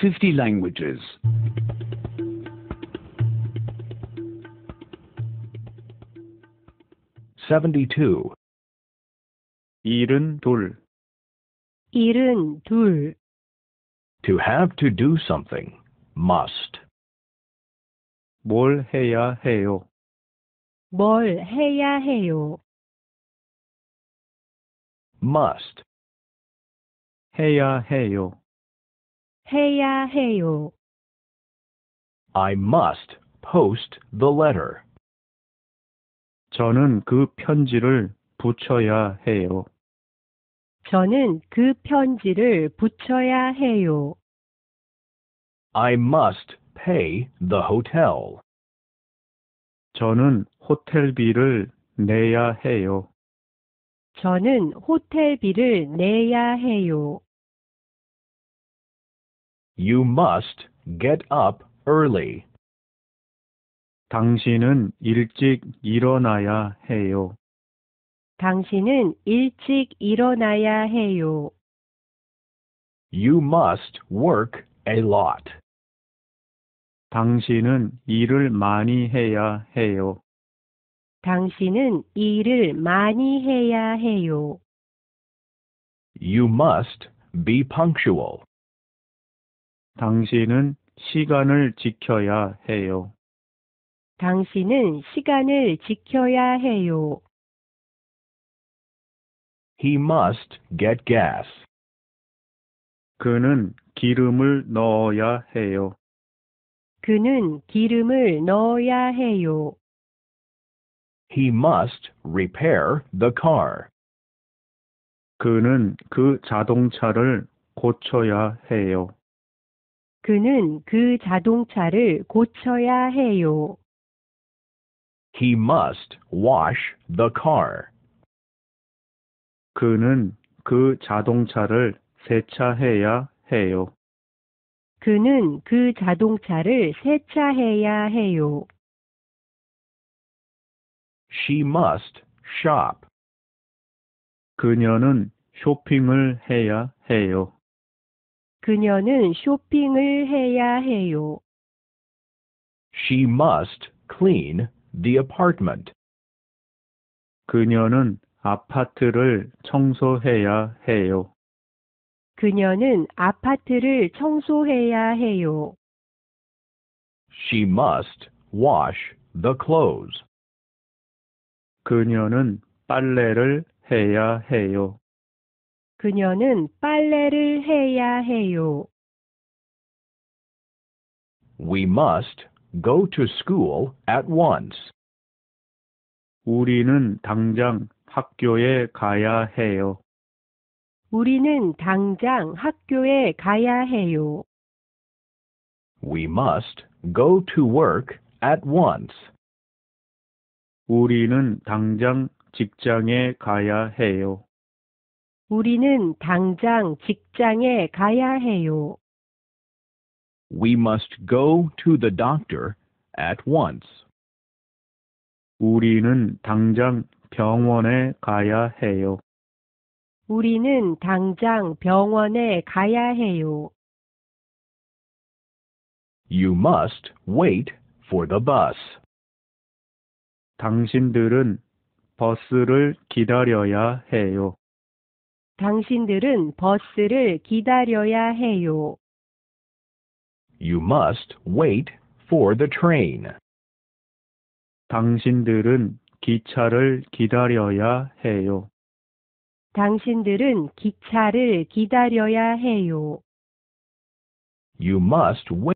50 languages. Seventy-two. 일흔둘. 일흔둘. To have to do something, must. 뭘 해야 해요? 뭘 해야 해요? Must. 해야 해요. 해야 해요. I must post the letter. 저는 그 편지를 붙여야 해요. 저는 그 편지를 붙여야 해요. I must pay the hotel. 저는 호텔비를 내야 해요. 저는 호텔비를 내야 해요. You must get up early. 당신은 일찍 일어나야 해요. 당신은 일찍 일어나야 해요. You must work a lot. 당신은 일을 많이 해야 해요. 당신은 일을 많이 해야 해요. You must be punctual. 당신은 시간을 지켜야 해요. 당신은 시간을 지켜야 해요. He must get gas. 그는 기름을 넣어야 해요. 그는 기름을 넣어야 해요. He must repair the car. 그는 그 자동차를 고쳐야 해요. 그는 그 자동차를 고쳐야 해요. He must wash the car. 그는 그 자동차를 세차해야 해요. 그는 그 자동차를 세차해야 해요. She must shop. 그녀는 쇼핑을 해야 해요. 그녀는 쇼핑을 해야 해요. She must clean the apartment. 그녀는 아파트를 청소해야 해요. 그녀는 아파트를 청소해야 해요. She must wash the clothes. 그녀는 빨래를 해야 해요. 그녀는 빨래를 해야 해요. We must go to school at once. 우리는 당장 학교에 가야 해요. 우리는 당장 학교에 가야 해요. We must go to work at once. 우리는 당장 직장에 가야 해요. 우리는 당장 직장에 가야 해요. We must go to the doctor at once. 우리는 당장 병원에 가야 해요. 우리는 당장 병원에 가야 해요. You must wait for the bus. 당신들은 버스를 기다려야 해요. 당신들은 버스를 기다려야 해요. You must wait for the train. 당신들은 기차를 기다려야 해요. 당신들은 기차를 기다려야 해요. You must wait.